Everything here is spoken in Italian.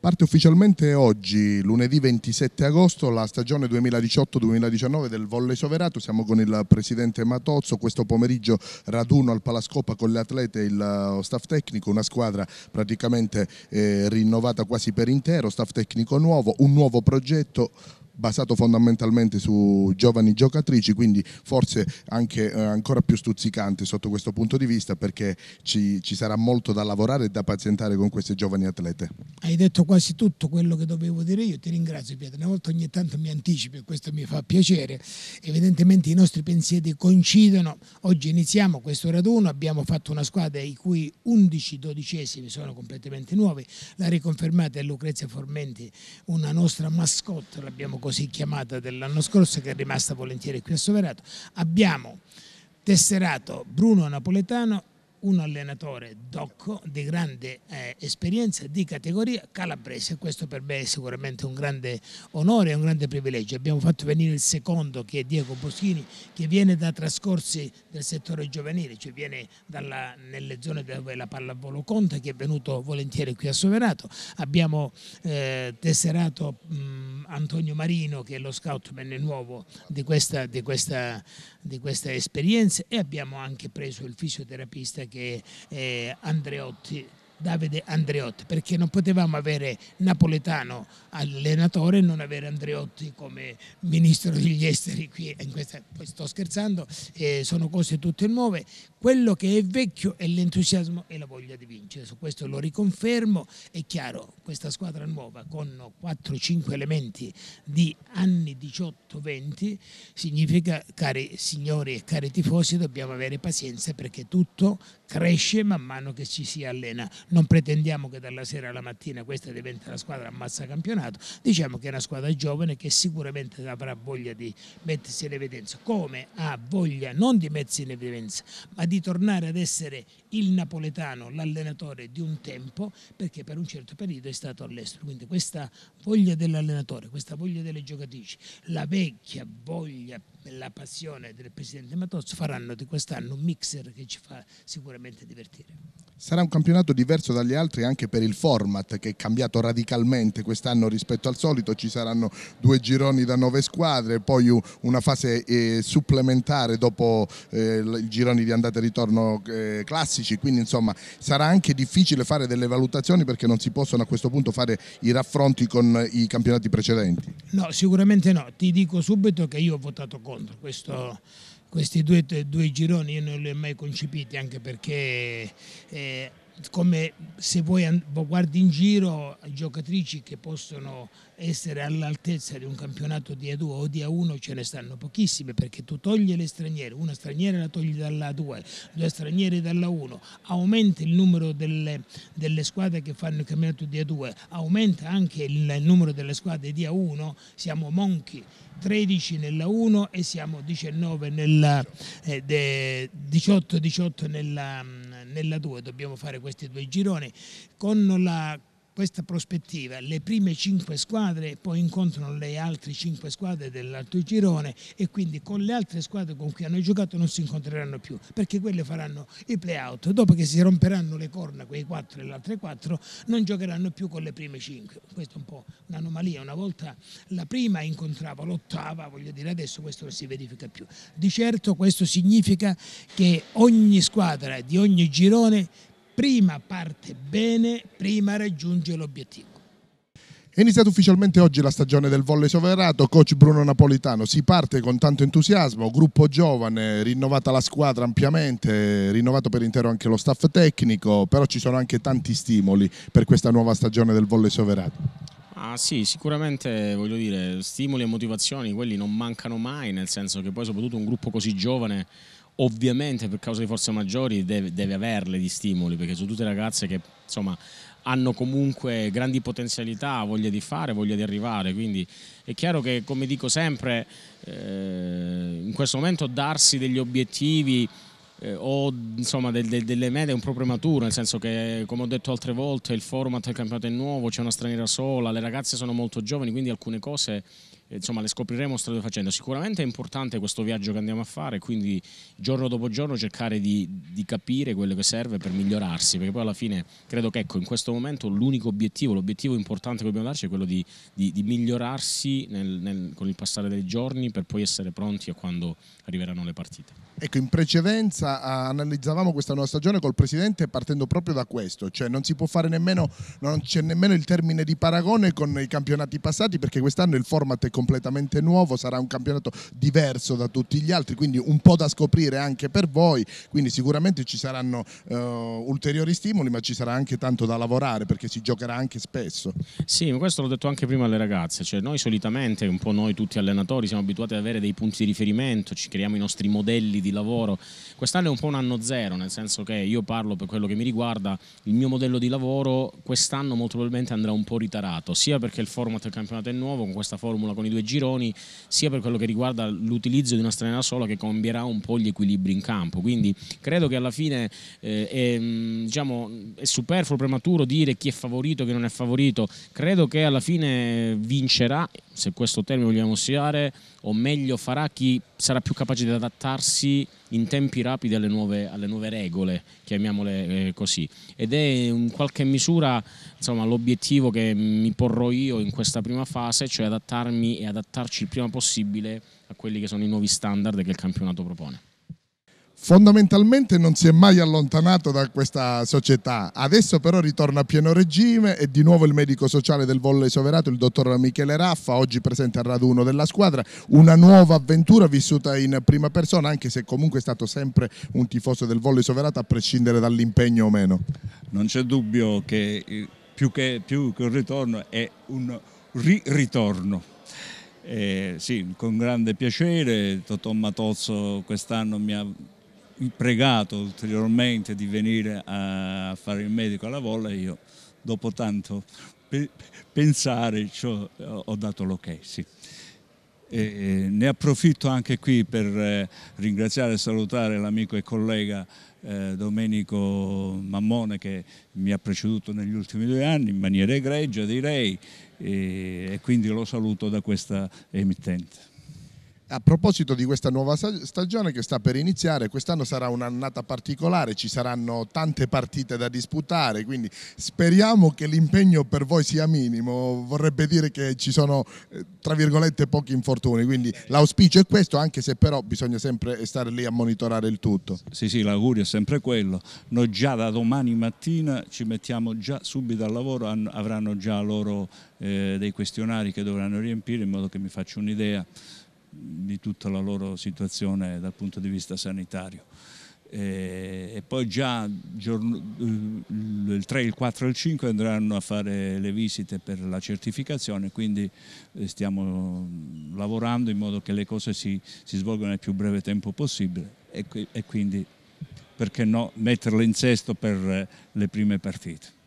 Parte ufficialmente oggi, lunedì 27 agosto, la stagione 2018-2019 del Volle Soverato. Siamo con il presidente Matozzo. Questo pomeriggio raduno al Palascopa con le atlete e il eh, staff tecnico, una squadra praticamente eh, rinnovata quasi per intero, staff tecnico nuovo, un nuovo progetto basato fondamentalmente su giovani giocatrici, quindi forse anche eh, ancora più stuzzicante sotto questo punto di vista perché ci, ci sarà molto da lavorare e da pazientare con queste giovani atlete. Hai detto quasi tutto quello che dovevo dire io, ti ringrazio Pietro, una volta ogni tanto mi anticipi e questo mi fa piacere, evidentemente i nostri pensieri coincidono, oggi iniziamo questo raduno, abbiamo fatto una squadra i cui 11 dodicesimi sono completamente nuovi, la riconfermata è Lucrezia Formenti, una nostra mascotte, l'abbiamo costruita così chiamata dell'anno scorso che è rimasta volentieri qui a Soverato, abbiamo tesserato Bruno Napoletano, un allenatore docco di grande eh, esperienza di categoria calabrese. Questo per me è sicuramente un grande onore e un grande privilegio. Abbiamo fatto venire il secondo che è Diego Boschini che viene da trascorsi del settore giovanile, cioè viene dalla, nelle zone dove la pallavolo conta che è venuto volentieri qui a Soverato. Abbiamo eh, tesserato mh, mm, Antonio Marino che è lo scoutman nuovo di questa, di, questa, di questa esperienza e abbiamo anche preso il fisioterapista che è eh, Andreotti Davide Andreotti, perché non potevamo avere Napoletano allenatore e non avere Andreotti come ministro degli esteri qui, in questa, sto scherzando, eh, sono cose tutte nuove, quello che è vecchio è l'entusiasmo e la voglia di vincere, su questo lo riconfermo, è chiaro, questa squadra nuova con 4-5 elementi di anni 18-20 significa, cari signori e cari tifosi, dobbiamo avere pazienza perché tutto cresce man mano che ci si allena. Non pretendiamo che dalla sera alla mattina questa diventi la squadra ammazza campionato, diciamo che è una squadra giovane che sicuramente avrà voglia di mettersi in evidenza, come ha voglia non di mettersi in evidenza, ma di tornare ad essere il napoletano, l'allenatore di un tempo, perché per un certo periodo è stato all'estero. Quindi questa voglia dell'allenatore, questa voglia delle giocatrici, la vecchia voglia, la passione del presidente Matozzo faranno di quest'anno un mixer che ci fa sicuramente veramente divertire. Sarà un campionato diverso dagli altri anche per il format che è cambiato radicalmente quest'anno rispetto al solito, ci saranno due gironi da nove squadre, poi una fase eh, supplementare dopo eh, i gironi di andata e ritorno eh, classici, quindi insomma sarà anche difficile fare delle valutazioni perché non si possono a questo punto fare i raffronti con i campionati precedenti. No, sicuramente no, ti dico subito che io ho votato contro questo questi due, due, gironi io non li ho mai concepiti anche perché eh, come se voi guardi in giro giocatrici che possono essere all'altezza di un campionato di A2 o di A1 ce ne stanno pochissime perché tu togli le straniere, una straniera la togli dalla A2, due straniere dalla A1, aumenta il numero delle, delle, squadre che fanno il campionato di A2, aumenta anche il, il numero delle squadre di A1, siamo monchi 13 nella 1 e siamo 19 nella eh, 18 18 nella, mm, nella 2, dobbiamo fare questo questi due gironi, con la, questa prospettiva le prime cinque squadre poi incontrano le altre cinque squadre dell'altro girone e quindi con le altre squadre con cui hanno giocato non si incontreranno più perché quelle faranno i play-out dopo che si romperanno le corna quei quattro e le altre quattro, non giocheranno più con le prime cinque. questa è un po' un'anomalia una volta la prima incontrava l'ottava voglio dire adesso questo non si verifica più di certo questo significa che ogni squadra di ogni girone prima parte bene, prima raggiunge l'obiettivo. È iniziata ufficialmente oggi la stagione del volley soverato, coach Bruno Napolitano, si parte con tanto entusiasmo, gruppo giovane, rinnovata la squadra ampiamente, rinnovato per intero anche lo staff tecnico, però ci sono anche tanti stimoli per questa nuova stagione del volley soverato. Ah sì, sicuramente voglio dire, stimoli e motivazioni, quelli non mancano mai, nel senso che poi soprattutto un gruppo così giovane ovviamente per causa di forze maggiori deve, deve averle di stimoli, perché sono tutte ragazze che insomma hanno comunque grandi potenzialità, voglia di fare, voglia di arrivare, quindi è chiaro che come dico sempre eh, in questo momento darsi degli obiettivi eh, o insomma del, del, delle mete è un po' prematuro, nel senso che come ho detto altre volte il format del campionato è nuovo, c'è una straniera sola, le ragazze sono molto giovani, quindi alcune cose insomma le scopriremo strade facendo. Sicuramente è importante questo viaggio che andiamo a fare, quindi giorno dopo giorno cercare di, di, capire quello che serve per migliorarsi, perché poi alla fine credo che ecco, in questo momento l'unico obiettivo, l'obiettivo importante che dobbiamo darci è quello di, di, di migliorarsi nel, nel, con il passare dei giorni per poi essere pronti a quando arriveranno le partite. Ecco, in precedenza analizzavamo questa nuova stagione col Presidente partendo proprio da questo, cioè non si può fare nemmeno, non c'è nemmeno il termine di paragone con i campionati passati perché quest'anno il format è completamente nuovo, sarà un campionato diverso da tutti gli altri, quindi un po' da scoprire anche per voi, quindi sicuramente ci saranno eh, ulteriori stimoli, ma ci sarà anche tanto da lavorare perché si giocherà anche spesso. Sì, questo l'ho detto anche prima alle ragazze, cioè noi solitamente, un po' noi tutti allenatori, siamo abituati ad avere dei punti di riferimento, ci creiamo i nostri modelli di lavoro, quest'anno è un po' un anno zero, nel senso che io parlo per quello che mi riguarda, il mio modello di lavoro quest'anno molto probabilmente andrà un po' ritarato, sia perché il format del campionato è nuovo, con questa formula con i due gironi, sia per quello che riguarda l'utilizzo di una straniera sola che cambierà un po' gli equilibri in campo. Quindi credo che alla fine eh, è, mm, diciamo, è superfluo, prematuro dire chi è favorito, chi non è favorito. Credo che alla fine vincerà se questo termine vogliamo usare, o meglio farà chi sarà più capace di adattarsi in tempi rapidi alle nuove, alle nuove regole, chiamiamole eh, così. Ed è in qualche misura insomma, l'obiettivo che mi porrò io in questa prima fase, cioè adattarmi e adattarci il prima possibile a quelli che sono i nuovi standard che il campionato propone fondamentalmente non si è mai allontanato da questa società. Adesso però ritorna a pieno regime e di nuovo il medico sociale del volle soverato, il dottor Michele Raffa, oggi presente al raduno della squadra, una nuova avventura vissuta in prima persona, anche se comunque è stato sempre un tifoso del volle soverato a prescindere dall'impegno o meno. Non c'è dubbio che eh, più che, più che un ritorno è un ritorno Eh, sì, con grande piacere, Totò Matozzo quest'anno mi ha pregato ulteriormente di venire a fare il medico alla volle, io dopo tanto pensare cioè, ho dato l'ok, sì. E ne approfitto anche qui per eh, ringraziare e salutare l'amico e collega eh, Domenico Mammone che mi ha preceduto negli ultimi due anni in maniera egregia direi e quindi lo saluto da questa emittente. A proposito di questa nuova stagione che sta per iniziare, quest'anno sarà un'annata particolare, ci saranno tante partite da disputare, quindi speriamo che l'impegno per voi sia minimo, vorrebbe dire che ci sono eh, tra virgolette pochi infortuni, quindi l'auspicio è questo, anche se però bisogna sempre stare lì a monitorare il tutto. Sì, sì, l'augurio è sempre quello, noi già da domani mattina ci mettiamo già subito al lavoro, avranno già loro eh, dei questionari che dovranno riempire in modo che mi faccia un'idea di tutta la loro situazione dal punto di vista sanitario. E, e poi già giorno, eh, il 3, il 4 e il 5 andranno a fare le visite per la certificazione, quindi eh, stiamo lavorando in modo che le cose si, si svolgano nel più breve tempo possibile e, e quindi perché no metterle in sesto per eh, le prime partite.